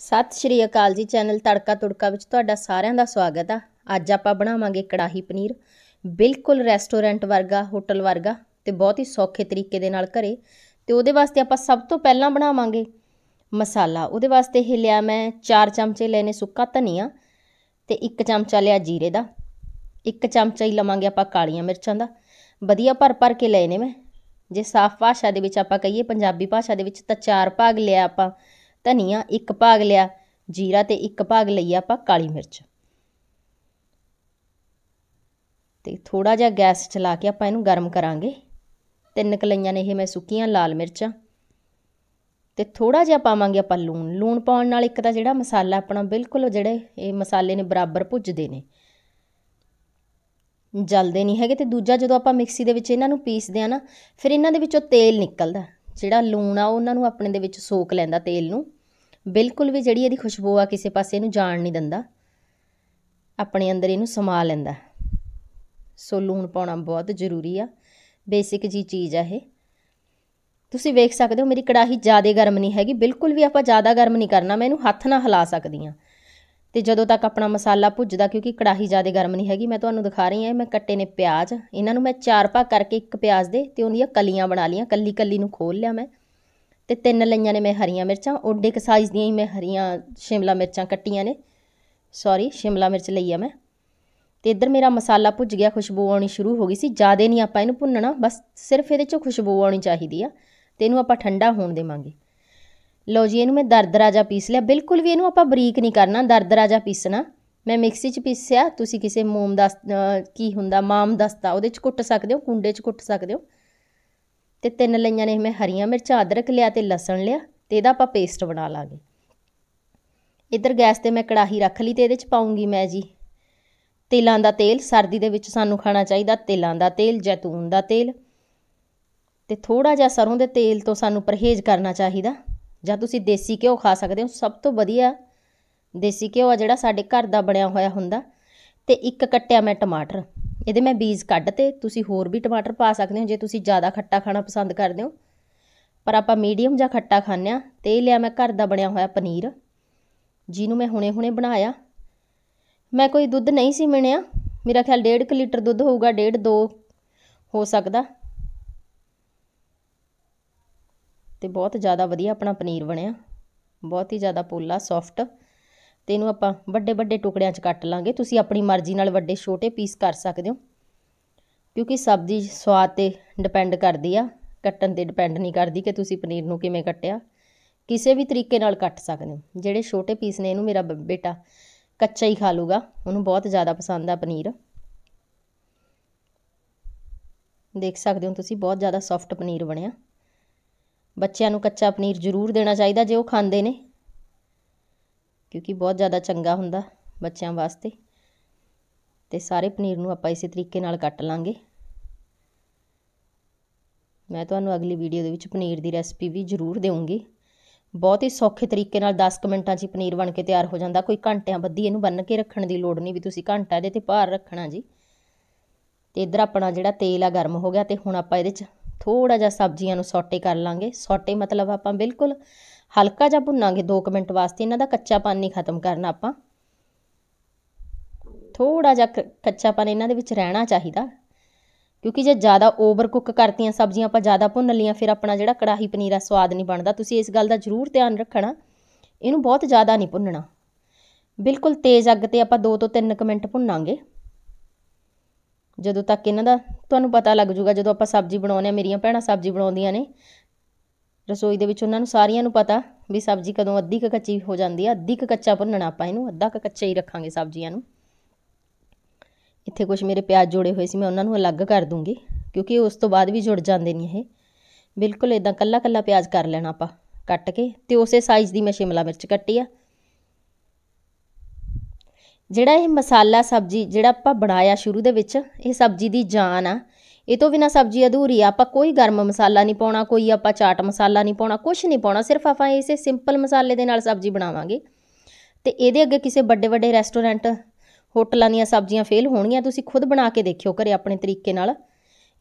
ਸਤਿ ਸ਼੍ਰੀ ਅਕਾਲ ਜੀ ਚੈਨਲ ਤੜਕਾ ਤੁੜਕਾ ਵਿੱਚ ਤੁਹਾਡਾ ਸਾਰਿਆਂ ਦਾ ਸਵਾਗਤ ਆ ਅੱਜ ਆਪਾਂ ਬਣਾਵਾਂਗੇ ਕੜਾਹੀ ਪਨੀਰ ਬਿਲਕੁਲ ਰੈਸਟੋਰੈਂਟ ਵਰਗਾ ਹੋਟਲ ਵਰਗਾ ਤੇ ਬਹੁਤ ਹੀ ਸੌਖੇ ਤਰੀਕੇ ਦੇ ਨਾਲ ਘਰੇ ਤੇ ਉਹਦੇ ਵਾਸਤੇ ਆਪਾਂ ਸਭ ਤੋਂ ਪਹਿਲਾਂ ਬਣਾਵਾਂਗੇ ਮਸਾਲਾ ਉਹਦੇ ਵਾਸਤੇ ਇਹ ਲਿਆ ਮੈਂ 4 ਚਮਚੇ ਲੈਨੇ ਸੁੱਕਾ ਧਨੀਆ ਤੇ 1 ਚਮਚਾ ਲਿਆ ਜੀਰੇ ਦਾ 1 ਚਮਚਾ ਹੀ ਲਵਾਂਗੇ ਆਪਾਂ ਕਾਲੀਆਂ ਮਿਰਚਾਂ ਦਾ ਵਧੀਆ ਭਰ ਭਰ ਕੇ ਲੈਨੇ ਮੈਂ ਜੇ ਸਾਫ਼ ਭਾਸ਼ਾ ਦੇ ਵਿੱਚ ਆਪਾਂ ਕਹੀਏ ਪੰਜਾਬੀ ਭਾਸ਼ਾ ਦੇ ਵਿੱਚ ਤਾਂ ਚਾਰ ਭਾਗ ਲਿਆ ਆਪਾਂ ਧਨੀਆ ਇੱਕ ਭਾਗ ਲਿਆ ਜੀਰਾ ਤੇ ਇੱਕ ਭਾਗ ਲਈ ਆਪਾਂ ਕਾਲੀ ਮਿਰਚ ਤੇ ਥੋੜਾ ਜਿਹਾ ਗੈਸ ਚਲਾ ਕੇ ਆਪਾਂ ਇਹਨੂੰ ਗਰਮ ਕਰਾਂਗੇ ਤਿੰਨ ਕਲਈਆਂ ਨੇ ਇਹ ਮੈਂ ਸੁੱਕੀਆਂ ਲਾਲ ਮਿਰਚਾਂ ਤੇ ਥੋੜਾ ਜਿਹਾ ਪਾਵਾਂਗੇ ਆਪਾਂ ਲੂਣ ਲੂਣ ਪਾਉਣ ਨਾਲ ਇੱਕ ਤਾਂ ਜਿਹੜਾ ਮਸਾਲਾ ਆਪਣਾ ਬਿਲਕੁਲ ਜਿਹੜੇ ਇਹ ਮਸਾਲੇ ਨੇ ਬਰਾਬਰ ਭੁੱਜਦੇ ਨੇ ਜਲਦੇ ਨਹੀਂ ਹੈਗੇ ਤੇ ਦੂਜਾ ਜਦੋਂ ਆਪਾਂ ਮਿਕਸੀ ਦੇ ਵਿੱਚ ਇਹਨਾਂ ਨੂੰ ਪੀਸਦੇ ਆ ਨਾ ਫਿਰ ਇਹਨਾਂ ਦੇ ਵਿੱਚੋਂ ਤੇਲ ਨਿਕਲਦਾ ਜਿਹੜਾ ਲੂਣ ਆ ਉਹਨਾਂ ਨੂੰ ਆਪਣੇ ਦੇ ਵਿੱਚ ਸੋਕ ਲੈਂਦਾ ਤੇਲ ਨੂੰ ਬਿਲਕੁਲ ਵੀ ਜਿਹੜੀ ਇਹਦੀ ਖੁਸ਼ਬੂ ਆ ਕਿਸੇ ਪਾਸੇ ਇਹਨੂੰ ਜਾਣ ਨਹੀਂ ਦਿੰਦਾ ਆਪਣੇ ਅੰਦਰ ਇਹਨੂੰ ਸਮਾ ਲੈਂਦਾ ਸੋ ਲੂਣ ਪਾਉਣਾ ਬਹੁਤ ਜ਼ਰੂਰੀ ਆ ਬੇਸਿਕ ਜੀ ਚੀਜ਼ ਆ ਇਹ ਤੁਸੀਂ ਵੇਖ ਸਕਦੇ ਹੋ ਮੇਰੀ ਕੜਾਹੀ ਜ਼ਿਆਦਾ ਗਰਮ ਨਹੀਂ ਹੈਗੀ ਬਿਲਕੁਲ ਵੀ ਆਪਾਂ ਜ਼ਿਆਦਾ ਗਰਮ ਨਹੀਂ ਕਰਨਾ ਮੈਂ ਇਹਨੂੰ ਹੱਥ ਨਾਲ ਹਿਲਾ ਸਕਦੀ ਆ ਤੇ ਜਦੋਂ ਤੱਕ ਆਪਣਾ ਮਸਾਲਾ ਭੁੱਜਦਾ ਕਿਉਂਕਿ ਕੜਾਹੀ ਜ਼ਿਆਦਾ ਗਰਮ ਨਹੀਂ ਹੈਗੀ ਮੈਂ ਤੁਹਾਨੂੰ ਦਿਖਾ ਰਹੀ ਹਾਂ ਮੈਂ ਕੱਟੇ ਨੇ ਪਿਆਜ਼ ਇਹਨਾਂ ਨੂੰ ਮੈਂ ਚਾਰ ਪਾ ਕਰਕੇ ਇੱਕ ਪਿਆਜ਼ ਦੇ ਤੇ ਉਹਨੀਆਂ ਕਲੀਆਂ ਬਣਾ ਲੀਆਂ ਕੱਲੀ ਕੱਲੀ ਨੂੰ ਖੋਲ ਲਿਆ ਮੈਂ ਤੇ ਤਿੰਨ ਲਈਆਂ ਨੇ ਮੈਂ ਹਰੀਆਂ ਮਿਰਚਾਂ ਓਡੇ ਕ ਸਾਈਜ਼ ਦੀਆਂ ਹੀ ਮੈਂ ਹਰੀਆਂ ਸ਼ਿਮਲਾ ਮਿਰਚਾਂ ਕੱਟੀਆਂ ਨੇ ਸੌਰੀ ਸ਼ਿਮਲਾ ਮਿਰਚ ਲਈ ਆ ਮੈਂ ਤੇ ਇੱਧਰ ਮੇਰਾ ਮਸਾਲਾ ਭੁੱਜ ਗਿਆ ਖੁਸ਼ਬੂ ਆਉਣੀ ਸ਼ੁਰੂ ਹੋ ਗਈ ਸੀ ਜਿਆਦਾ ਨਹੀਂ ਆਪਾਂ ਇਹਨੂੰ ਭੁੰਨਣਾ ਬਸ ਸਿਰਫ ਇਹਦੇ ਚੋਂ ਖੁਸ਼ਬੂ ਆਉਣੀ ਚਾਹੀਦੀ ਆ ਤੇ ਇਹਨੂੰ ਆਪਾਂ ਠੰਡਾ ਹੋਣ ਦੇਵਾਂਗੇ ਲਓ ਜੀ ਇਹਨੂੰ ਮੈਂ ਦਰਦਰਾ ਜਾ ਪੀਸ ਲਿਆ ਬਿਲਕੁਲ ਵੀ ਇਹਨੂੰ ਆਪਾਂ ਬਰੀਕ ਨਹੀਂ ਕਰਨਾ ਦਰਦਰਾ ਜਾ ਪੀਸਣਾ ਮੈਂ ਮਿਕਸੀ 'ਚ ਪੀਸਿਆ ਤੁਸੀਂ ਕਿਸੇ ਮੋਮ ਦਾ ਕੀ ਹੁੰਦਾ ਮਾਮ ਦਸਤਾ ਉਹਦੇ 'ਚ ਕੁੱਟ ਸਕਦੇ ਹੋ ਕੁੰਡੇ 'ਚ ਕੁੱਟ ਸਕਦੇ ਹੋ ਤੇ ਤਿੰਨ ਲਈਆਂ ਨੇ ਮੈਂ ਹਰੀਆਂ ਮਿਰਚਾਂ ਅਦਰਕ ਲਿਆ ਤੇ ਲਸਣ ਲਿਆ ਤੇ ਇਹਦਾ ਆਪਾਂ ਪੇਸਟ ਬਣਾ ਲਾਂਗੇ ਇਧਰ ਗੈਸ ਤੇ ਮੈਂ ਕੜਾਹੀ ਰੱਖ ਲਈ ਤੇ ਇਹਦੇ 'ਚ ਪਾਉਂਗੀ ਮੈਂ ਜੀ ਤਿਲਾਂ ਦਾ ਤੇਲ ਸਰਦੀ ਦੇ ਵਿੱਚ ਸਾਨੂੰ ਖਾਣਾ ਚਾਹੀਦਾ ਤਿਲਾਂ ਦਾ ਤੇਲ ਜੈਤੂਨ ਦਾ ਤੇਲ ਤੇ ਥੋੜਾ ਜਿਹਾ ਸਰੋਂ ਦੇ ਤੇਲ ਤੋਂ ਸਾਨੂੰ ਪਰਹੇਜ਼ ਕਰਨਾ ਚਾਹੀਦਾ ਜਾਂ ਤੁਸੀਂ ਦੇਸੀ ਘਿਓ ਖਾ ਸਕਦੇ ਹੋ ਸਭ ਤੋਂ ਵਧੀਆ ਦੇਸੀ ਘਿਓ ਆ ਜਿਹੜਾ ਸਾਡੇ ਘਰ ਦਾ ਬਣਿਆ ਹੋਇਆ ਹੁੰਦਾ ਤੇ ਇੱਕ ਕੱਟਿਆ ਮੈਂ ਟਮਾਟਰ ਇਹਦੇ ਮੈਂ ਬੀਜ ਕੱਢ ਤੇ ਤੁਸੀਂ ਹੋਰ ਵੀ ਟਮਾਟਰ ਪਾ ਸਕਦੇ ਹੋ ਜੇ ਤੁਸੀਂ ਜ਼ਿਆਦਾ ਖੱਟਾ ਖਾਣਾ ਪਸੰਦ ਕਰਦੇ ਹੋ ਪਰ ਆਪਾਂ ਮੀਡੀਅਮ ਜਾਂ ਖੱਟਾ ਖਾਣੇ ਆ ਤੇ ਇਹ ਲਿਆ ਮੈਂ ਘਰ ਦਾ ਬਣਿਆ ਹੋਇਆ ਪਨੀਰ ਜਿਹਨੂੰ ਮੈਂ ਹੁਣੇ-ਹੁਣੇ ਬਣਾਇਆ ਮੈਂ ਕੋਈ ਦੁੱਧ ਨਹੀਂ ਸੀ ਮਿਣਿਆ ਮੇਰਾ ਖਿਆਲ 1.5 ਲੀਟਰ ਦੁੱਧ ਹੋਊਗਾ 1.5 2 ਹੋ ਸਕਦਾ ਤੇ ਬਹੁਤ ਜ਼ਿਆਦਾ ਵਧੀਆ ਆਪਣਾ ਪਨੀਰ ਬਣਿਆ ਬਹੁਤ ਹੀ ਜ਼ਿਆਦਾ ਪੋਲਾ ਸੌਫਟ ਤੇ ਇਹਨੂੰ ਆਪਾਂ ਵੱਡੇ ਵੱਡੇ ਟੁਕੜਿਆਂ 'ਚ ਕੱਟ ਲਾਂਗੇ ਤੁਸੀਂ ਆਪਣੀ ਮਰਜ਼ੀ ਨਾਲ ਵੱਡੇ ਛੋਟੇ ਪੀਸ ਕਰ ਸਕਦੇ ਹੋ ਕਿਉਂਕਿ ਸਬਜ਼ੀ ਸਵਾਦ 'ਤੇ ਡਿਪੈਂਡ ਕਰਦੀ ਆ ਕੱਟਣ 'ਤੇ ਡਿਪੈਂਡ ਨਹੀਂ ਕਰਦੀ ਕਿ ਤੁਸੀਂ ਪਨੀਰ ਨੂੰ ਕਿਵੇਂ ਕੱਟਿਆ ਕਿਸੇ ਵੀ ਤਰੀਕੇ ਨਾਲ ਕੱਟ ਸਕਦੇ ਹੋ ਜਿਹੜੇ ਛੋਟੇ ਪੀਸ ਨੇ ਇਹਨੂੰ ਮੇਰਾ ਬੇਟਾ ਕੱਚਾ ਹੀ ਖਾ ਲੂਗਾ ਉਹਨੂੰ ਬਹੁਤ ਜ਼ਿਆਦਾ ਪਸੰਦ ਆ ਪਨੀਰ ਦੇਖ ਸਕਦੇ ਹੋ ਤੁਸੀਂ ਬਹੁਤ ਜ਼ਿਆਦਾ ਸੌਫਟ ਪਨੀਰ ਬਣਿਆ ਬੱਚਿਆਂ ਨੂੰ ਕੱਚਾ ਪਨੀਰ ਜ਼ਰੂਰ ਦੇਣਾ ਚਾਹੀਦਾ ਜੇ ਉਹ ਖਾਂਦੇ ਨੇ ਕਿਉਂਕਿ ਬਹੁਤ ਜ਼ਿਆਦਾ ਚੰਗਾ ਹੁੰਦਾ ਬੱਚਿਆਂ ਵਾਸਤੇ ਤੇ ਸਾਰੇ ਪਨੀਰ ਨੂੰ ਆਪਾਂ ਇਸੇ ਤਰੀਕੇ ਨਾਲ ਕੱਟ ਲਾਂਗੇ ਮੈਂ ਤੁਹਾਨੂੰ ਅਗਲੀ ਵੀਡੀਓ ਦੇ ਵਿੱਚ ਪਨੀਰ ਦੀ ਰੈਸਪੀ ਵੀ ਜ਼ਰੂਰ ਦੇਵਾਂਗੀ ਬਹੁਤ ਹੀ ਸੌਖੇ ਤਰੀਕੇ ਨਾਲ 10 ਮਿੰਟਾਂ 'ਚ ਪਨੀਰ ਬਣ ਕੇ ਤਿਆਰ ਹੋ ਜਾਂਦਾ ਕੋਈ ਘੰਟਿਆਂ ਬੱਧੀ ਇਹਨੂੰ ਬੰਨ ਕੇ ਰੱਖਣ ਦੀ ਲੋੜ ਨਹੀਂ ਵੀ ਤੁਸੀਂ ਘੰਟਾ ਇਹਦੇ ਤੇ ਭਾਰ ਰੱਖਣਾ ਜੀ ਤੇ ਇਧਰ ਆਪਣਾ ਜਿਹੜਾ ਤੇਲ ਆ ਗਰਮ ਹੋ ਗਿਆ ਤੇ ਹੁਣ ਆਪਾਂ ਇਹਦੇ 'ਚ ਥੋੜਾ ਜਿਹਾ ਸਬਜ਼ੀਆਂ ਨੂੰ ਸੌਟੇ ਕਰ ਲਾਂਗੇ ਸੌਟੇ ਮਤਲਬ ਆਪਾਂ ਬਿਲਕੁਲ ਹਲਕਾ ਜਿਹਾ ਭੁੰਨਾਂਗੇ 2 ਮਿੰਟ ਵਾਸਤੇ ਇਹਨਾਂ ਦਾ ਕੱਚਾ ਪਾਣੀ ਖਤਮ ਕਰਨਾ ਆਪਾਂ ਥੋੜਾ ਜਿਹਾ ਕੱਚਾਪਨ ਇਹਨਾਂ ਦੇ ਵਿੱਚ ਰਹਿਣਾ ਚਾਹੀਦਾ ਕਿਉਂਕਿ ਜੇ ਜ਼ਿਆਦਾ ਓਵਰ ਕੁੱਕ ਕਰਤੀਆਂ ਸਬਜ਼ੀਆਂ ਆਪਾਂ ਜ਼ਿਆਦਾ ਭੁੰਨ ਲੀਆਂ ਫਿਰ ਆਪਣਾ ਜਿਹੜਾ ਕੜਾਹੀ ਪਨੀਰਾ ਸਵਾਦ ਨਹੀਂ ਬਣਦਾ ਤੁਸੀਂ ਇਸ ਗੱਲ ਦਾ ਜ਼ਰੂਰ ਧਿਆਨ ਰੱਖਣਾ ਇਹਨੂੰ ਬਹੁਤ ਜ਼ਿਆਦਾ ਨਹੀਂ ਭੁੰਨਣਾ ਬਿਲਕੁਲ ਤੇਜ਼ ਅੱਗ ਤੇ ਆਪਾਂ 2 ਤੋਂ 3 ਮਿੰਟ ਭੁੰਨਾਂਗੇ ਜਦੋਂ ਤੱਕ ਇਹਨਾਂ ਦਾ ਤੁਹਾਨੂੰ ਪਤਾ ਲੱਗ ਜੂਗਾ ਜਦੋਂ ਆਪਾਂ ਸਬਜ਼ੀ ਬਣਾਉਂਦੇ ਆ ਮੇਰੀਆਂ ਭੈਣਾਂ ਸਬਜ਼ੀ ਬਣਾਉਂਦੀਆਂ ਨੇ ਰਸੋਈ ਦੇ ਵਿੱਚ ਉਹਨਾਂ ਨੂੰ ਸਾਰਿਆਂ ਨੂੰ ਪਤਾ ਵੀ ਸਬਜ਼ੀ ਕਦੋਂ ਅੱਧੀ ਕ ਕੱਚੀ ਹੋ ਜਾਂਦੀ ਆ ਅੱਧੀ ਕ ਕੱਚਾ ਭੁੰਨਣਾ ਆਪਾਂ ਇਹਨੂੰ ਅੱਧਾ ਕ ਕੱਚਾ ਹੀ ਰੱਖਾਂਗੇ ਸਬਜ਼ੀਆਂ ਨੂੰ ਇੱਥੇ ਕੁਝ ਮੇਰੇ ਪਿਆਜ਼ ਜੋੜੇ ਹੋਏ ਸੀ ਮੈਂ ਉਹਨਾਂ ਨੂੰ ਅਲੱਗ ਕਰ ਦੂੰਗੀ ਕਿਉਂਕਿ ਉਸ ਤੋਂ ਬਾਅਦ ਵੀ ਜੁੜ ਜਾਂਦੇ ਨਹੀਂ ਇਹ ਬਿਲਕੁਲ ਇਦਾਂ ਕੱਲਾ ਕੱਲਾ ਪਿਆਜ਼ ਕਰ ਲੈਣਾ ਆਪਾਂ ਕੱਟ ਕੇ ਤੇ ਉਸੇ ਸਾਈਜ਼ ਦੀ ਮੈਂ ਸ਼ਿਮਲਾ ਮਿਰਚ ਕੱਟੀ ਆ ਜਿਹੜਾ ਇਹ ਮਸਾਲਾ ਸਬਜ਼ੀ ਜਿਹੜਾ ਆਪਾਂ ਬਣਾਇਆ ਸ਼ੁਰੂ ਦੇ ਵਿੱਚ ਇਹ ਸਬਜ਼ੀ ਦੀ ਜਾਨ ਆ ਇਹ ਤੋਂ ਬਿਨਾ ਸਬਜ਼ੀ ਅਧੂਰੀ ਆ ਆਪਾਂ ਕੋਈ ਗਰਮ ਮਸਾਲਾ ਨਹੀਂ ਪਾਉਣਾ ਕੋਈ ਆਪਾਂ ਚਾਟ ਮਸਾਲਾ ਨਹੀਂ ਪਾਉਣਾ ਕੁਝ ਨਹੀਂ ਪਾਉਣਾ ਸਿਰਫ ਆਪਾਂ ਇਸੇ ਸਿੰਪਲ ਮਸਾਲੇ ਦੇ ਨਾਲ ਸਬਜ਼ੀ ਬਣਾਵਾਂਗੇ ਤੇ ਇਹਦੇ ਅੱਗੇ ਕਿਸੇ ਵੱਡੇ ਵੱਡੇ ਰੈਸਟੋਰੈਂਟ ਹੋਟਲਾਂ ਦੀਆਂ ਸਬਜ਼ੀਆਂ ਫੇਲ ਹੋਣਗੀਆਂ ਤੁਸੀਂ ਖੁਦ ਬਣਾ ਕੇ ਦੇਖਿਓ ਘਰੇ ਆਪਣੇ ਤਰੀਕੇ ਨਾਲ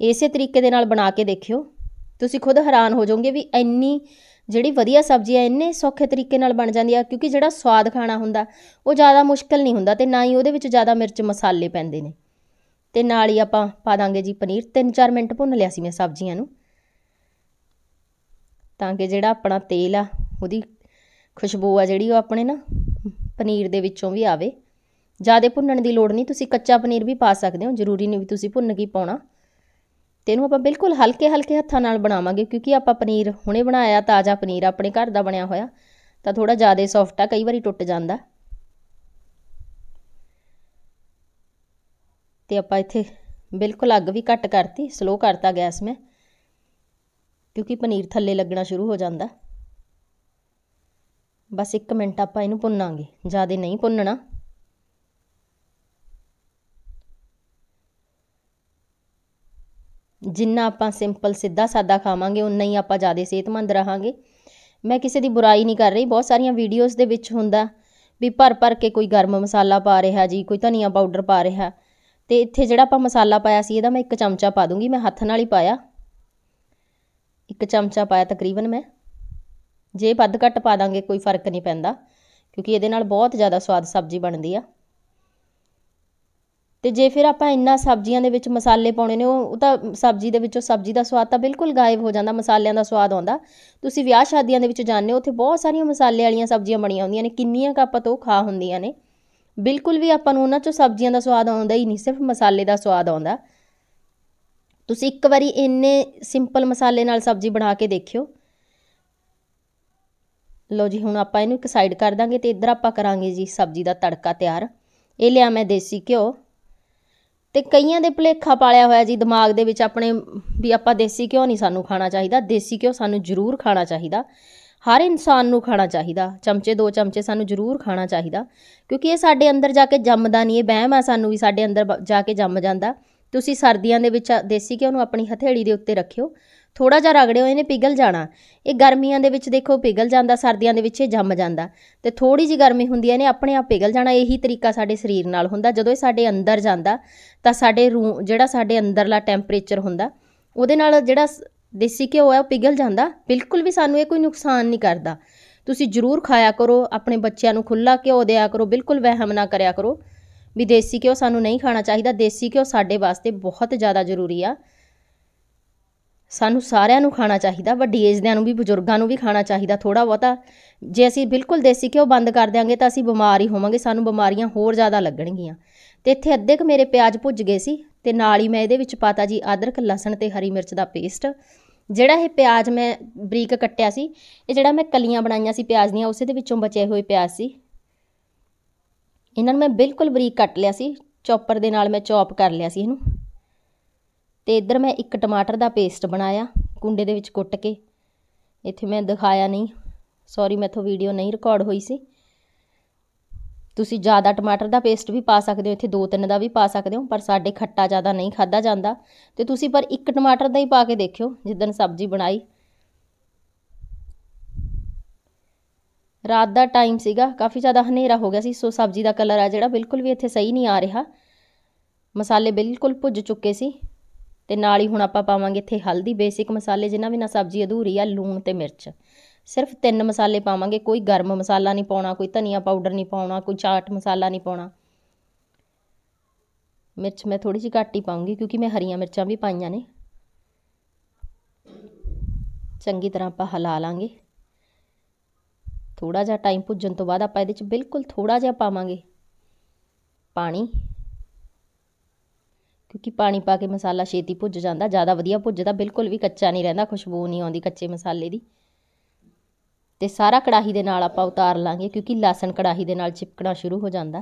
ਇਸੇ ਤਰੀਕੇ ਦੇ ਨਾਲ ਬਣਾ ਕੇ ਦੇਖਿਓ ਤੁਸੀਂ ਖੁਦ ਹੈਰਾਨ ਹੋ ਜਾਓਗੇ ਵੀ ਇੰਨੀ ਜਿਹੜੀ ਵਧੀਆ ਸਬਜ਼ੀ ਹੈ ਇੰਨੇ ਸੌਖੇ ਤਰੀਕੇ ਨਾਲ ਬਣ ਜਾਂਦੀ ਆ ਕਿਉਂਕਿ ਜਿਹੜਾ ਸਵਾਦ ਖਾਣਾ ਹੁੰਦਾ ਉਹ ਜ਼ਿਆਦਾ ਮੁਸ਼ਕਲ ਨਹੀਂ ਹੁੰਦਾ ਤੇ ਨਾ ਹੀ ਉਹਦੇ ਵਿੱਚ ਜ਼ਿਆਦਾ ਮਿਰਚ ਮਸਾਲੇ ਪੈਂਦੇ ਨੇ ਤੇ ਨਾਲ ਹੀ ਆਪਾਂ ਪਾ ਦਾਂਗੇ ਜੀ ਪਨੀਰ 3-4 ਮਿੰਟ ਭੁੰਨ ਲਿਆ ਸੀ ਮੈਂ ਸਬਜ਼ੀਆਂ ਨੂੰ ਤਾਂ ਕਿ ਜਿਹੜਾ ਆਪਣਾ ਤੇਲ ਆ ਉਹਦੀ ਖੁਸ਼ਬੂ ਆ ਜਿਹੜੀ ਉਹ ਆਪਣੇ ਨਾ ਪਨੀਰ ਦੇ ਵਿੱਚੋਂ ਵੀ ਆਵੇ ਜ਼ਿਆਦਾ ਭੁੰਨਣ ਦੀ ਲੋੜ ਨਹੀਂ ਤੁਸੀਂ ਕੱਚਾ ਪਨੀਰ ਵੀ ਪਾ ਸਕਦੇ ਹੋ ਜ਼ਰੂਰੀ ਨਹੀਂ ਵੀ ਤੁਸੀਂ ਭੁੰਨ ਕੇ ਪਾਉਣਾ ਤੇ ਇਹਨੂੰ ਆਪਾਂ ਬਿਲਕੁਲ ਹਲਕੇ ਹਲਕੇ ਹੱਥਾਂ ਨਾਲ ਬਣਾਵਾਂਗੇ ਕਿਉਂਕਿ ਆਪਾਂ ਪਨੀਰ ਹੁਣੇ ਬਣਾਇਆ ਤਾਜ਼ਾ ਪਨੀਰ ਆਪਣੇ ਘਰ ਦਾ ਬਣਿਆ ਹੋਇਆ ਤਾਂ ਥੋੜਾ ਜ਼ਿਆਦਾ ਸੌਫਟ ਆ ਕਈ ਵਾਰੀ ਟੁੱਟ ਜਾਂਦਾ ਤੇ ਆਪਾਂ ਇੱਥੇ ਬਿਲਕੁਲ ਅੱਗ ਵੀ ਘੱਟ ਕਰਤੀ ਸਲੋ ਕਰਤਾ ਗੈਸ ਮੈਂ ਕਿਉਂਕਿ ਪਨੀਰ ਥੱਲੇ ਲੱਗਣਾ ਸ਼ੁਰੂ ਹੋ ਜਾਂਦਾ ਬਸ 1 ਮਿੰਟ ਆਪਾਂ ਇਹਨੂੰ ਭੁੰਨਾਂਗੇ ਜ਼ਿਆਦਾ ਨਹੀਂ ਭੁੰਨਣਾ ਜਿੰਨਾ ਆਪਾਂ ਸਿੰਪਲ ਸਿੱਧਾ ਸਾਦਾ ਖਾਵਾਂਗੇ ਉਨਾ ਹੀ ਆਪਾਂ ਜ਼ਿਆਦਾ ਸਿਹਤਮੰਦ ਰਹਾਂਗੇ ਮੈਂ ਕਿਸੇ ਦੀ ਬੁਰਾਈ ਨਹੀਂ ਕਰ ਰਹੀ ਬਹੁਤ ਸਾਰੀਆਂ ਵੀਡੀਓਜ਼ ਦੇ ਵਿੱਚ ਹੁੰਦਾ ਵੀ ਭਰ ਭਰ ਕੇ ਕੋਈ ਗਰਮ ਮਸਾਲਾ ਪਾ ਰਿਹਾ ਜੀ ਕੋਈ ਧਨੀਆ ਪਾਊਡਰ ਪਾ ਰਿਹਾ ਤੇ ਇੱਥੇ ਜਿਹੜਾ ਆਪਾਂ ਮਸਾਲਾ ਪਾਇਆ ਸੀ ਇਹਦਾ ਮੈਂ ਇੱਕ ਚਮਚਾ ਪਾ ਦੂੰਗੀ ਮੈਂ ਹੱਥ ਨਾਲ ਹੀ ਪਾਇਆ ਇੱਕ ਚਮਚਾ ਪਾਇਆ ਤਕਰੀਬਨ ਮੈਂ ਜੇ ਵੱਧ ਘੱਟ ਪਾ ਦਾਂਗੇ ਕੋਈ ਫਰਕ ਨਹੀਂ ਪੈਂਦਾ ਕਿਉਂਕਿ ਇਹਦੇ ਨਾਲ ਬਹੁਤ ਜ਼ਿਆਦਾ ਸਵਾਦ ਸਬਜ਼ੀ ਬਣਦੀ ਆ ਤੇ ਜੇ ਫਿਰ ਆਪਾਂ ਇੰਨਾ ਸਬਜ਼ੀਆਂ ਦੇ ਵਿੱਚ ਮਸਾਲੇ ਪਾਉਣੇ ਨੇ ਉਹ ਤਾਂ ਸਬਜ਼ੀ ਦੇ ਵਿੱਚੋਂ ਸਬਜ਼ੀ ਦਾ ਸਵਾਦ ਤਾਂ ਬਿਲਕੁਲ ਗਾਇਬ ਹੋ ਜਾਂਦਾ ਮਸਾਲਿਆਂ ਦਾ ਸਵਾਦ ਆਉਂਦਾ ਤੁਸੀਂ ਵਿਆਹ ਸ਼ਾਦੀਆਂ ਦੇ ਵਿੱਚ ਜਾਂਦੇ ਹੋ ਉੱਥੇ ਬਹੁਤ ਸਾਰੀਆਂ ਮਸਾਲੇ ਵਾਲੀਆਂ ਸਬਜ਼ੀਆਂ ਬਣੀਆਂ ਹੁੰਦੀਆਂ ਨੇ ਕਿੰਨੀਆਂ ਕੁ ਆਪਾਂ ਤੋਂ ਖਾ ਹੁੰਦੀਆਂ ਨੇ ਬਿਲਕੁਲ ਵੀ ਆਪਾਂ ਨੂੰ ਉਹਨਾਂ 'ਚੋਂ ਸਬਜ਼ੀਆਂ ਦਾ ਸਵਾਦ ਆਉਂਦਾ ਹੀ ਨਹੀਂ ਸਿਰਫ ਮਸਾਲੇ ਦਾ ਸਵਾਦ ਆਉਂਦਾ ਤੁਸੀਂ ਇੱਕ ਵਾਰੀ ਇੰਨੇ ਸਿੰਪਲ ਮਸਾਲੇ ਨਾਲ ਸਬਜ਼ੀ ਬਣਾ ਕੇ ਦੇਖਿਓ ਲੋ ਜੀ ਹੁਣ ਆਪਾਂ ਇਹਨੂੰ ਇੱਕ ਸਾਈਡ ਕਰ ਦਾਂਗੇ ਤੇ ਇੱਧਰ ਆਪਾਂ ਕਰਾਂਗੇ ਜੀ ਸਬਜ਼ੀ ਦਾ ਤੜਕਾ ਤਿਆਰ ਇਹ ਲਿਆ ਮੈਂ ਦੇਸੀ ਘਿਓ ਤੇ ਕਈਆਂ ਦੇ ਭਲੇਖਾ ਪਾਲਿਆ ਹੋਇਆ ਜੀ ਦਿਮਾਗ ਦੇ ਵਿੱਚ ਆਪਣੇ ਵੀ ਆਪਾਂ ਦੇਸੀ ਘਿਓ ਨਹੀਂ ਸਾਨੂੰ ਖਾਣਾ ਚਾਹੀਦਾ ਦੇਸੀ ਘਿਓ ਸਾਨੂੰ ਜ਼ਰੂਰ ਖਾਣਾ ਚਾਹੀਦਾ ਹਰ ਇਨਸਾਨ ਨੂੰ ਖਾਣਾ ਚਾਹੀਦਾ ਚਮਚੇ ਦੋ ਚਮਚੇ ਸਾਨੂੰ ਜ਼ਰੂਰ ਖਾਣਾ ਚਾਹੀਦਾ ਕਿਉਂਕਿ ਇਹ ਸਾਡੇ ਅੰਦਰ ਜਾ ਕੇ ਜੰਮਦਾ ਨਹੀਂ ਇਹ ਵਹਿਮ ਆ ਸਾਨੂੰ ਵੀ ਸਾਡੇ ਅੰਦਰ ਜਾ ਕੇ ਜੰਮ ਜਾਂਦਾ ਤੁਸੀਂ ਸਰਦੀਆਂ ਦੇ ਵਿੱਚ ਦੇਸੀ ਘਿਓ ਨੂੰ ਆਪਣੀ ਹਥੇਲੀ ਦੇ ਉੱਤੇ ਰੱਖਿਓ ਥੋੜਾ ਜਿਹਾ ਰਗੜੇ ਹੋਏ ਨੇ ਪਿਗਲ ਜਾਣਾ ਇਹ ਗਰਮੀਆਂ ਦੇ ਵਿੱਚ ਦੇਖੋ ਪਿਗਲ ਜਾਂਦਾ ਸਰਦੀਆਂ ਦੇ ਵਿੱਚ ਇਹ ਜੰਮ ਜਾਂਦਾ ਤੇ ਥੋੜੀ ਜੀ ਗਰਮੀ ਹੁੰਦੀ ਹੈ ਨੇ ਆਪਣੇ ਆਪ ਪਿਗਲ ਜਾਣਾ ਇਹੀ ਤਰੀਕਾ ਸਾਡੇ ਸਰੀਰ ਨਾਲ ਹੁੰਦਾ ਜਦੋਂ ਇਹ ਸਾਡੇ ਅੰਦਰ ਜਾਂਦਾ ਤਾਂ ਸਾਡੇ ਰੂ ਜਿਹੜਾ ਸਾਡੇ ਅੰਦਰਲਾ ਟੈਂਪਰੇਚਰ ਹੁੰਦਾ ਉਹਦੇ ਨਾਲ ਜਿਹੜਾ ਦੇਸੀ ਘਿਓ ਹੈ ਉਹ ਪਿਗਲ ਜਾਂਦਾ ਬਿਲਕੁਲ ਵੀ ਸਾਨੂੰ ਇਹ ਕੋਈ ਨੁਕਸਾਨ ਨਹੀਂ ਕਰਦਾ ਤੁਸੀਂ ਜ਼ਰੂਰ ਖਾਇਆ ਕਰੋ ਆਪਣੇ ਬੱਚਿਆਂ ਨੂੰ ਖੁੱਲਾ ਘਿਓ ਦਿਆ ਕਰੋ ਬਿਲਕੁਲ ਵਹਿਮ ਨਾ ਕਰਿਆ ਕਰੋ ਵੀ ਦੇਸੀ ਘਿਓ ਸਾਨੂੰ ਨਹੀਂ ਖਾਣਾ ਚਾਹੀਦਾ ਦੇਸੀ ਘਿਓ ਸਾਡੇ ਵਾਸਤੇ ਬਹੁਤ ਜ਼ਿਆਦਾ ਜ਼ਰੂਰੀ ਆ ਸਾਨੂੰ ਸਾਰਿਆਂ ਨੂੰ ਖਾਣਾ ਚਾਹੀਦਾ ਵੱਡੀ ਏਜ ਦੇਆਂ ਨੂੰ ਵੀ ਬਜ਼ੁਰਗਾਂ ਨੂੰ ਵੀ ਖਾਣਾ ਚਾਹੀਦਾ ਥੋੜਾ ਬਹੁਤਾ ਜੇ ਅਸੀਂ ਬਿਲਕੁਲ ਦੇਸੀ ਘਿਓ ਬੰਦ ਕਰ ਦਿਆਂਗੇ ਤਾਂ ਅਸੀਂ ਬਿਮਾਰ ਹੀ ਹੋਵਾਂਗੇ ਸਾਨੂੰ ਬਿਮਾਰੀਆਂ ਹੋਰ ਜ਼ਿਆਦਾ ਲੱਗਣਗੀਆਂ ਤੇ ਇੱਥੇ ਅੱਧੇ ਕ ਮੇਰੇ ਪਿਆਜ਼ ਭੁੱਜ ਗਏ ਸੀ ਤੇ ਨਾਲ ਹੀ ਮੈਂ ਇਹਦੇ ਵਿੱਚ ਪਾਤਾ ਜੀ ਅਦਰਕ ਲਸਣ ਤੇ ਹਰੀ ਮਿਰਚ ਦਾ ਪੇਸਟ ਜਿਹੜਾ ਇਹ ਪਿਆਜ਼ ਮੈਂ ਬਰੀਕ ਕੱਟਿਆ ਸੀ ਇਹ ਜਿਹੜਾ ਮੈਂ ਕਲੀਆਂ ਬਣਾਈਆਂ ਸੀ ਪਿਆਜ਼ ਦੀਆਂ ਉਸੇ ਦੇ ਵਿੱਚੋਂ ਬਚੇ ਹੋਏ ਪਿਆਜ਼ ਸੀ ਇਹਨਾਂ ਨੂੰ ਮੈਂ ਬਿਲਕੁਲ ਬਰੀਕ ਕੱਟ ਲਿਆ ਸੀ ਚੌਪਰ ਦੇ ਨਾਲ ਮੈਂ ਚੌਪ ਕਰ ਲਿਆ ਸੀ ਇਹਨੂੰ ਤੇ ਇੱਧਰ ਮੈਂ ਇੱਕ ਟਮਾਟਰ ਦਾ ਪੇਸਟ ਬਣਾਇਆ ਕੁੰਡੇ ਦੇ ਵਿੱਚ ਕੁੱਟ ਕੇ ਇੱਥੇ ਮੈਂ ਦਿਖਾਇਆ ਨਹੀਂ ਸੌਰੀ ਮੈਥੋਂ ਵੀਡੀਓ ਨਹੀਂ ਰਿਕਾਰਡ ਹੋਈ ਸੀ ਤੁਸੀਂ ਜ਼ਿਆਦਾ ਟਮਾਟਰ ਦਾ ਪੇਸਟ ਵੀ ਪਾ ਸਕਦੇ ਹੋ ਇੱਥੇ ਦੋ ਤਿੰਨ ਦਾ ਵੀ ਪਾ ਸਕਦੇ ਹੋ ਪਰ ਸਾਡੇ ਖੱਟਾ ਜ਼ਿਆਦਾ ਨਹੀਂ ਖਾਦਾ ਜਾਂਦਾ ਤੇ ਤੁਸੀਂ ਪਰ ਇੱਕ ਟਮਾਟਰ ਦਾ ਹੀ ਪਾ ਕੇ ਦੇਖਿਓ ਜਿੱਦਨ ਸਬਜ਼ੀ ਬਣਾਈ ਰਾਤ ਦਾ ਟਾਈਮ ਸੀਗਾ ਕਾਫੀ ਜ਼ਿਆਦਾ ਹਨੇਰਾ ਹੋ ਗਿਆ ਸੀ ਸੋ ਸਬਜ਼ੀ ਦਾ ਕਲਰ ਆ ਜਿਹੜਾ ਬਿਲਕੁਲ ਵੀ ਇੱਥੇ ਸਹੀ ਨਹੀਂ ਆ ਰਿਹਾ ਮਸਾਲੇ ਬਿਲਕੁਲ ਭੁੱਜ ਚੁੱਕੇ ਸੀ ਤੇ ਨਾਲ ਹੀ ਹੁਣ ਆਪਾਂ ਪਾਵਾਂਗੇ ਇੱਥੇ ਹਲਦੀ ਬੇਸਿਕ ਮਸਾਲੇ ਵੀ ਨਾ ਸਬਜ਼ੀ ਅਧੂਰੀ ਆ ਲੂਣ ਤੇ ਮਿਰਚ ਸਿਰਫ ਤਿੰਨ ਮਸਾਲੇ ਪਾਵਾਂਗੇ ਕੋਈ ਗਰਮ ਮਸਾਲਾ ਨਹੀਂ ਪਾਉਣਾ ਕੋਈ ਧਨੀਆ ਪਾਊਡਰ ਨਹੀਂ ਪਾਉਣਾ ਕੋਈ ਚਾਟ ਮਸਾਲਾ ਨਹੀਂ ਪਾਉਣਾ ਮਿਰਚ ਮੈਂ ਥੋੜੀ ਜਿਹੀ ਘੱਟ ਹੀ ਪਾਉਂਗੀ ਕਿਉਂਕਿ ਮੈਂ ਹਰੀਆਂ ਮਿਰਚਾਂ ਵੀ ਪਾਈਆਂ ਨੇ ਚੰਗੀ ਤਰ੍ਹਾਂ ਆਪਾਂ ਹਲਾ ਲਾਂਗੇ ਥੋੜਾ ਜਿਹਾ ਟਾਈਮ ਭੁੱਜਣ ਤੋਂ ਬਾਅਦ ਆਪਾਂ ਇਹਦੇ ਵਿੱਚ ਬਿਲਕੁਲ ਥੋੜਾ ਜਿਹਾ ਪਾਵਾਂਗੇ ਪਾਣੀ ਕਿਉਂਕਿ ਪਾਣੀ ਪਾ ਕੇ ਮਸਾਲਾ ਛੇਤੀ ਭੁੱਜ ਜਾਂਦਾ ਜ਼ਿਆਦਾ ਵਧੀਆ ਭੁੱਜਦਾ ਬਿਲਕੁਲ ਵੀ ਕੱਚਾ ਨਹੀਂ ਰਹਿੰਦਾ ਖੁਸ਼ਬੂ ਨਹੀਂ ਆਉਂਦੀ ਕੱਚੇ ਮਸਾਲੇ ਦੀ ਤੇ ਸਾਰਾ ਕੜਾਹੀ ਦੇ ਨਾਲ ਆਪਾਂ ਉਤਾਰ ਲਾਂਗੇ ਕਿਉਂਕਿ ਲਸਣ ਕੜਾਹੀ ਦੇ ਨਾਲ ਚਿਪਕਣਾ ਸ਼ੁਰੂ ਹੋ ਜਾਂਦਾ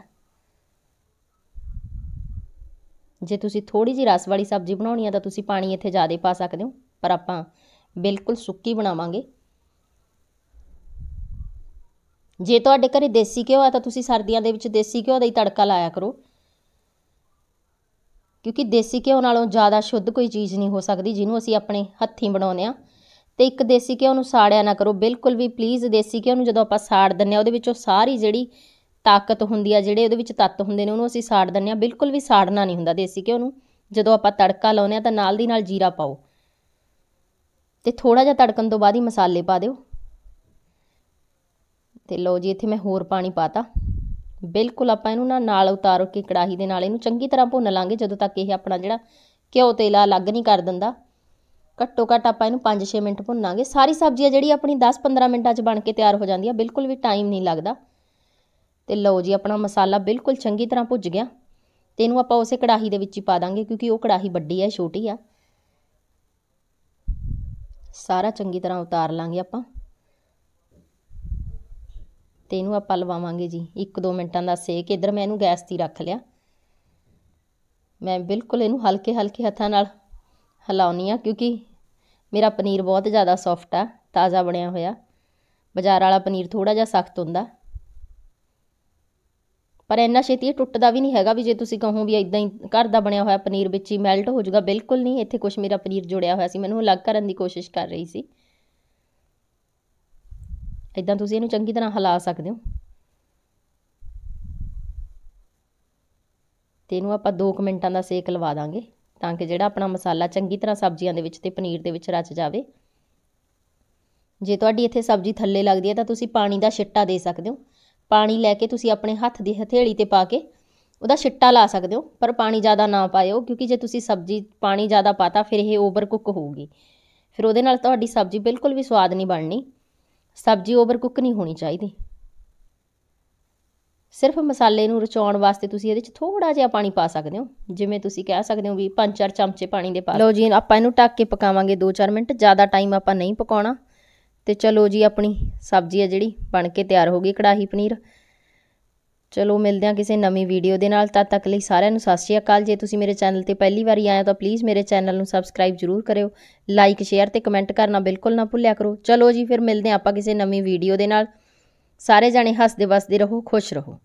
ਜੇ ਤੁਸੀਂ ਥੋੜੀ ਜੀ ਰਸ ਵਾਲੀ ਸਬਜ਼ੀ ਬਣਾਉਣੀ ਆ ਤਾਂ ਤੁਸੀਂ ਪਾਣੀ ਇੱਥੇ ਜ਼ਿਆਦਾ ਪਾ ਸਕਦੇ ਹੋ ਪਰ ਆਪਾਂ ਬਿਲਕੁਲ ਸੁੱਕੀ ਬਣਾਵਾਂਗੇ ਜੇ ਤੁਹਾਡੇ ਘਰੇ ਦੇਸੀ ਘਿਓ ਆ ਤਾਂ ਤੁਸੀਂ ਸਰਦੀਆਂ ਦੇ ਵਿੱਚ ਦੇਸੀ ਘਿਓ ਦਾ ਹੀ ਤੜਕਾ ਲਾਇਆ ਕਰੋ ਕਿਉਂਕਿ ਦੇਸੀ ਘਿਓ ਨਾਲੋਂ ਜ਼ਿਆਦਾ ਸ਼ੁੱਧ ਕੋਈ ਚੀਜ਼ ਨਹੀਂ ਹੋ ਸਕਦੀ ਜਿਹਨੂੰ ਅਸੀਂ ਆਪਣੇ ਹੱਥੀਂ ਬਣਾਉਂਦੇ ਆ ਤੇ ਇੱਕ ਦੇਸੀ ਘਿਓ ਨੂੰ ਸਾੜਿਆ ਨਾ ਕਰੋ ਬਿਲਕੁਲ ਵੀ ਪਲੀਜ਼ ਦੇਸੀ ਘਿਓ ਨੂੰ ਜਦੋਂ ਆਪਾਂ ਸਾੜ ਦਿੰਨੇ ਆ ਉਹਦੇ ਵਿੱਚੋਂ ਸਾਰੀ ਜਿਹੜੀ ਤਾਕਤ ਹੁੰਦੀ ਆ ਜਿਹੜੇ ਉਹਦੇ ਵਿੱਚ ਤੱਤ ਹੁੰਦੇ ਨੇ ਉਹਨੂੰ ਅਸੀਂ ਸਾੜ ਦਿੰਨੇ ਆ ਬਿਲਕੁਲ ਵੀ ਸਾੜਨਾ ਨਹੀਂ ਹੁੰਦਾ ਦੇਸੀ ਘਿਓ ਨੂੰ ਜਦੋਂ ਆਪਾਂ ਤੜਕਾ ਲਾਉਨੇ ਆ ਤਾਂ ਨਾਲ ਦੀ ਨਾਲ ਜੀਰਾ ਪਾਓ ਤੇ ਥੋੜਾ ਜਿਹਾ ਤੜਕਣ ਤੋਂ ਬਾਅਦ ਹੀ ਮਸਾਲੇ ਪਾ ਦਿਓ ਤੇ ਲਓ ਜੀ ਇੱਥੇ ਮੈਂ ਹੋਰ ਪਾਣੀ ਪਾਤਾ ਬਿਲਕੁਲ ਆਪਾਂ ਇਹਨੂੰ ਨਾ ਨਾਲ ਉਤਾਰੋ ਕੇ ਕੜਾਹੀ ਦੇ ਨਾਲ ਇਹਨੂੰ ਚੰਗੀ ਤਰ੍ਹਾਂ ਭੁੰਨ ਲਾਂਗੇ ਜਦੋਂ ਤੱਕ ਇਹ ਆਪਣਾ ਜਿਹੜਾ ਘਿਓ ਤੇਲਾ ਅਲੱਗ ਨਹੀਂ ਕਰ ਦਿੰਦਾ ਘੱਟੋ ਘੱਟ ਆਪਾਂ ਇਹਨੂੰ 5-6 ਮਿੰਟ ਭੁੰਨਾਂਗੇ ਸਾਰੀ ਸਬਜ਼ੀ ਆ ਜਿਹੜੀ ਆਪਣੀ 10-15 ਮਿੰਟਾਂ 'ਚ ਬਣ ਕੇ ਤਿਆਰ ਹੋ ਜਾਂਦੀ ਆ ਬਿਲਕੁਲ ਵੀ ਟਾਈਮ ਨਹੀਂ ਲੱਗਦਾ ਤੇ ਲਓ ਜੀ ਆਪਣਾ ਮਸਾਲਾ ਬਿਲਕੁਲ ਚੰਗੀ ਤਰ੍ਹਾਂ ਭੁੱਜ ਗਿਆ ਤੇ ਇਹਨੂੰ ਆਪਾਂ ਉਸੇ ਕੜਾਹੀ ਦੇ ਵਿੱਚ ਹੀ ਪਾ ਦਾਂਗੇ ਕਿਉਂਕਿ ਉਹ ਕੜਾਹੀ ਵੱਡੀ ਆ ਛੋਟੀ ਆ ਸਾਰਾ ਚੰਗੀ ਤਰ੍ਹਾਂ ਉਤਾਰ ਲਾਂਗੇ ਆਪਾਂ ਤੇ ਇਹਨੂੰ ਆਪਾਂ ਲਵਾਵਾਂਗੇ ਜੀ 1-2 ਮਿੰਟਾਂ ਦਾ ਸੇਕ ਇਧਰ ਮੈਂ ਇਹਨੂੰ ਗੈਸ 'ਤੇ ਰੱਖ ਲਿਆ ਮੈਂ ਬਿਲਕੁਲ ਇਹਨੂੰ ਹਲਕੇ ਹਲਕੇ ਹੱਥਾਂ ਨਾਲ ਹਲਾਉਣੀ ਆ ਕਿਉਂਕਿ ਮੇਰਾ ਪਨੀਰ ਬਹੁਤ ਜ਼ਿਆਦਾ ਸੌਫਟ ਆ ਤਾਜ਼ਾ ਬਣਿਆ ਹੋਇਆ ਬਾਜ਼ਾਰ ਵਾਲਾ ਪਨੀਰ ਥੋੜਾ ਜਿਹਾ ਸਖਤ ਹੁੰਦਾ ਪਰ ਇੰਨਾ ਛੇਤੀ ਟੁੱਟਦਾ ਵੀ ਨਹੀਂ ਹੈਗਾ ਵੀ ਜੇ ਤੁਸੀਂ ਕਹੋ ਵੀ ਇਦਾਂ ਹੀ ਘਰ ਦਾ ਬਣਿਆ ਹੋਇਆ ਪਨੀਰ ਵਿੱਚ ਹੀ ਮੈਲਟ ਹੋ ਜਾਊਗਾ ਬਿਲਕੁਲ ਨਹੀਂ ਇੱਥੇ ਕੁਝ ਮੇਰਾ ਪਨੀਰ ਜੁੜਿਆ ਹੋਇਆ ਸੀ ਮੈਨੂੰ ਅਲੱਗ ਕਰਨ ਦੀ ਕੋਸ਼ਿਸ਼ ਕਰ ਰਹੀ ਸੀ ਇਦਾਂ ਤੁਸੀਂ ਇਹਨੂੰ ਚੰਗੀ ਤਰ੍ਹਾਂ ਹਿਲਾ ਸਕਦੇ ਹੋ ਤੇ ਇਹਨੂੰ ਆਪਾਂ 2 ਮਿੰਟਾਂ ਦਾ ਸੇਕ ਲਵਾ ਦਾਂਗੇ ਤਾਂ ਕਿ ਜਿਹੜਾ ਆਪਣਾ ਮਸਾਲਾ ਚੰਗੀ ਤਰ੍ਹਾਂ ਸਬਜ਼ੀਆਂ ਦੇ ਵਿੱਚ ਤੇ ਪਨੀਰ ਦੇ ਵਿੱਚ ਰਚ ਜਾਵੇ ਜੇ ਤੁਹਾਡੀ ਇੱਥੇ ਸਬਜ਼ੀ ਥੱਲੇ ਲੱਗਦੀ ਹੈ ਤਾਂ ਤੁਸੀਂ ਪਾਣੀ ਦਾ ਛਿੱਟਾ ਦੇ ਸਕਦੇ ਹੋ ਪਾਣੀ ਲੈ ਕੇ ਤੁਸੀਂ ਆਪਣੇ ਹੱਥ ਦੀ ਹਥੇਲੀ ਤੇ ਪਾ ਕੇ ਉਹਦਾ ਛਿੱਟਾ ਲਾ ਸਕਦੇ ਹੋ ਪਰ ਪਾਣੀ ਜ਼ਿਆਦਾ ਨਾ ਪਾਇਓ ਕਿਉਂਕਿ ਜੇ ਤੁਸੀਂ ਸਬਜ਼ੀ ਪਾਣੀ ਜ਼ਿਆਦਾ ਪਾਤਾ ਫਿਰ ਇਹ ਓਵਰ ਕੁੱਕ ਹੋਊਗੀ ਫਿਰ ਉਹਦੇ ਨਾਲ ਤੁਹਾਡੀ ਸਬਜ਼ੀ ਬਿਲਕੁਲ ਵੀ ਸਵਾਦ ਨਹੀਂ ਬਣਨੀ ਸਬਜ਼ੀ ਓਵਰ ਕੁੱਕ ਨਹੀਂ ਹੋਣੀ ਚਾਹੀਦੀ ਸਿਰਫ ਮਸਾਲੇ ਨੂੰ ਰਚਾਉਣ ਵਾਸਤੇ ਤੁਸੀਂ ਇਹਦੇ ਵਿੱਚ ਥੋੜਾ ਜਿਹਾ ਪਾਣੀ ਪਾ ਸਕਦੇ ਹੋ ਜਿਵੇਂ ਤੁਸੀਂ ਕਹਿ ਸਕਦੇ ਹੋ ਵੀ 5-4 ਚਮਚੇ ਪਾਣੀ ਦੇ ਪਾ ਲਓ ਜੀ ਆਪਾਂ ਇਹਨੂੰ ਟੱਕ ਕੇ ਪਕਾਵਾਂਗੇ 2-4 ਮਿੰਟ ਜ਼ਿਆਦਾ ਟਾਈਮ ਆਪਾਂ ਨਹੀਂ ਪਕਾਉਣਾ ਤੇ ਚਲੋ ਜੀ ਆਪਣੀ ਸਬਜ਼ੀ ਹੈ ਜਿਹੜੀ ਬਣ ਕੇ ਤਿਆਰ ਹੋ ਗਈ ਕੜਾਹੀ ਪਨੀਰ ਚਲੋ ਮਿਲਦੇ ਹਾਂ ਕਿਸੇ ਨਵੀਂ ਵੀਡੀਓ ਦੇ ਨਾਲ ਤਦ ਤੱਕ ਲਈ ਸਾਰਿਆਂ ਨੂੰ ਸਤਿ ਸ਼੍ਰੀ ਅਕਾਲ ਜੇ ਤੁਸੀਂ ਮੇਰੇ ਚੈਨਲ ਤੇ ਪਹਿਲੀ ਵਾਰੀ ਆਏ ਹੋ ਤਾਂ ਪਲੀਜ਼ ਮੇਰੇ ਚੈਨਲ ਨੂੰ ਸਬਸਕ੍ਰਾਈਬ ਜ਼ਰੂਰ ਕਰਿਓ ਲਾਈਕ ਸ਼ੇਅਰ ਤੇ ਕਮੈਂਟ ਕਰਨਾ ਬਿਲਕੁਲ ਨਾ ਭੁੱਲਿਆ ਕਰੋ ਚਲੋ ਜੀ ਫਿਰ ਮਿਲਦੇ ਹਾਂ ਆਪਾਂ ਕਿਸੇ ਨਵੀਂ ਵੀਡੀਓ ਦੇ ਨਾਲ ਸਾਰੇ ਜਾਣੇ ਹੱਸਦੇ ਵਸਦੇ ਰਹੋ ਖੁਸ਼ ਰਹੋ